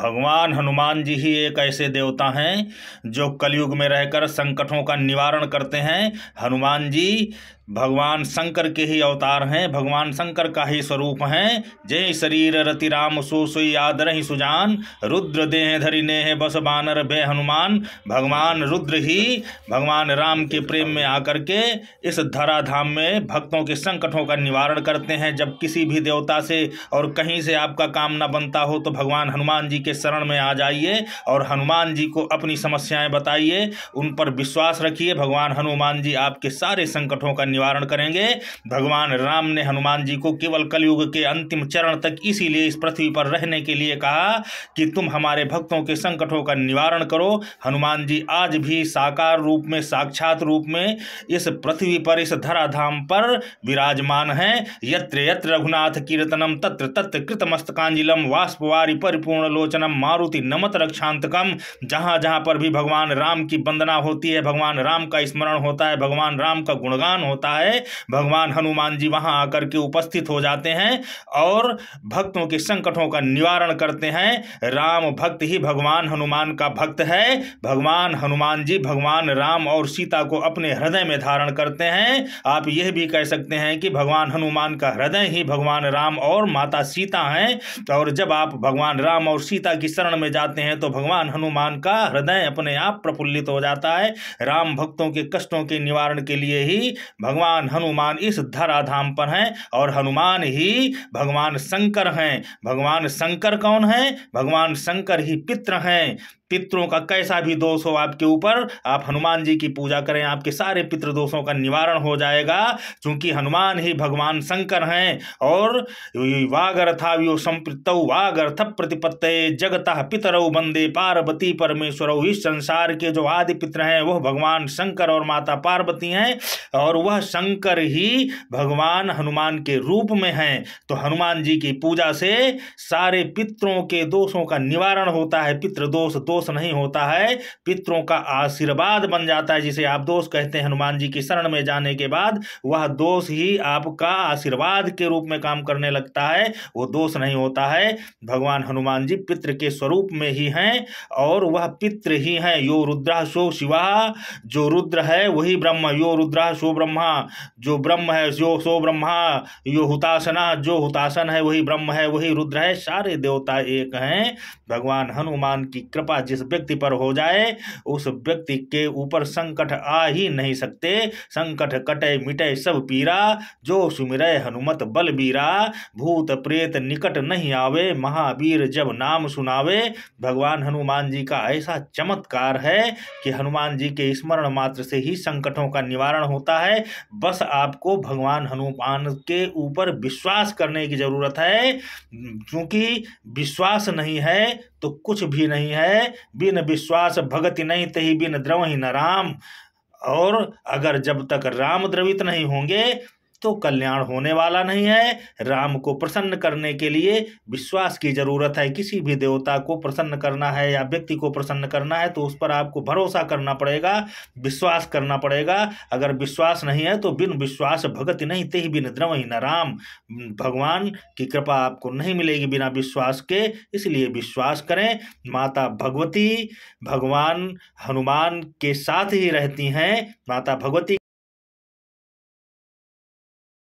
भगवान हनुमान जी ही एक ऐसे देवता हैं जो कलयुग में रहकर संकटों का निवारण करते हैं हनुमान जी भगवान शंकर के ही अवतार हैं भगवान शंकर का ही स्वरूप हैं जय शरीर रति राम सो सुई आदर ही सुजान रुद्र देह धरि नेह बस बानर बे हनुमान भगवान रुद्र ही भगवान राम के प्रेम में आकर के इस धराधाम में भक्तों के संकटों का निवारण करते हैं जब किसी भी देवता से और कहीं से आपका काम ना बनता हो तो भगवान हनुमान जी के शरण में आ जाइए और हनुमान जी को अपनी समस्याएं बताइए उन पर विश्वास रखिए भगवान हनुमान जी आपके सारे संकटों का निवारण करेंगे भगवान राम ने हनुमान जी को केवल कलयुग के अंतिम चरण तक इसीलिए इस पृथ्वी पर रहने के लिए कहा कि तुम हमारे भक्तों के संकटों का निवारण करो हनुमान जी आज भी साकार रूप में साक्षात रूप में इस पृथ्वी पर इस धराधाम पर विराजमान हैं यत्र यत्र रघुनाथ कीर्तनम तत्र तत्र कृतमस्तकांजिलम वाष्पवारी परिपूर्ण लोचनम मारुति नमत रक्षांतकम जहाँ जहाँ पर भी भगवान राम की वंदना होती है भगवान राम का स्मरण होता है भगवान राम का गुणगान होता होता है भगवान हनुमान जी वहाँ आकर के उपस्थित हो जाते हैं और भक्तों के संकटों का निवारण करते हैं राम भक्त ही भगवान हनुमान का भक्त है भगवान हनुमान जी भगवान राम और सीता को अपने हृदय में धारण करते हैं आप यह भी कह सकते हैं कि भगवान हनुमान का हृदय ही भगवान राम और माता सीता हैं और जब आप भगवान राम और सीता की शरण में जाते हैं तो भगवान हनुमान का हृदय अपने आप प्रफुल्लित हो जाता है राम भक्तों के कष्टों के निवारण के लिए ही भगवान हनुमान इस धराधाम पर हैं और हनुमान ही भगवान शंकर हैं भगवान शंकर कौन हैं भगवान शंकर ही पित्र हैं पितरों का कैसा भी दोष हो आपके ऊपर आप हनुमान जी की पूजा करें आपके सारे पितृ दोषों का निवारण हो जाएगा क्योंकि हनुमान ही भगवान शंकर हैं और व्यो संप्रत वागर्थ प्रतिपत्त जगतः पितरऊ बंदे पार्वती परमेश्वर इस संसार के जो आदि पितर हैं वह भगवान शंकर और माता पार्वती हैं और वह शंकर ही भगवान हनुमान के रूप में हैं तो हनुमान जी की पूजा से सारे पितरों के दोषों का निवारण होता है पितृदोष दोष दोष नहीं होता है पितरों का आशीर्वाद बन जाता है जिसे आप दोष कहते हैं हनुमान जी की शरण में जाने के बाद वह दोष ही आपका आशीर्वाद के रूप में काम करने लगता है वो दोष नहीं होता है भगवान हनुमान जी पित्र के स्वरूप में ही हैं और वह पित्र ही हैं यो रुद्र सो शिवा जो रुद्र है वही ब्रह्म यो रुद्रा सो ब्रह्मा जो ब्रह्म है जो सो ब्रह्मा यो हुतासना जो हुतासन है वही ब्रह्म है वही रुद्र है सारे देवता एक हैं भगवान हनुमान की कृपा जिस व्यक्ति पर हो जाए उस व्यक्ति के ऊपर संकट आ ही नहीं सकते संकट कटे मिटे सब पीरा जो सुमिर हनुमत बल बीरा भूत प्रेत निकट नहीं आवे महावीर जब नाम सुनावे भगवान हनुमान जी का ऐसा चमत्कार है कि हनुमान जी के स्मरण मात्र से ही संकटों का निवारण होता है बस आपको भगवान हनुमान के ऊपर विश्वास करने की जरूरत है क्योंकि विश्वास नहीं है तो कुछ भी नहीं है बिन विश्वास भगति नहीं तही बिन द्रव ही न राम और अगर जब तक राम द्रवित नहीं होंगे तो कल्याण होने वाला नहीं है राम को प्रसन्न करने के लिए विश्वास की जरूरत है किसी भी देवता को प्रसन्न करना है या व्यक्ति को प्रसन्न करना है तो उस पर आपको भरोसा करना पड़ेगा विश्वास करना पड़ेगा अगर विश्वास नहीं है तो बिन विश्वास भगत नहीं ते ही बिन द्रव ही न राम भगवान की कृपा आपको नहीं मिलेगी बिना विश्वास के इसलिए विश्वास करें माता भगवती भगवान हनुमान के साथ ही रहती हैं माता भगवती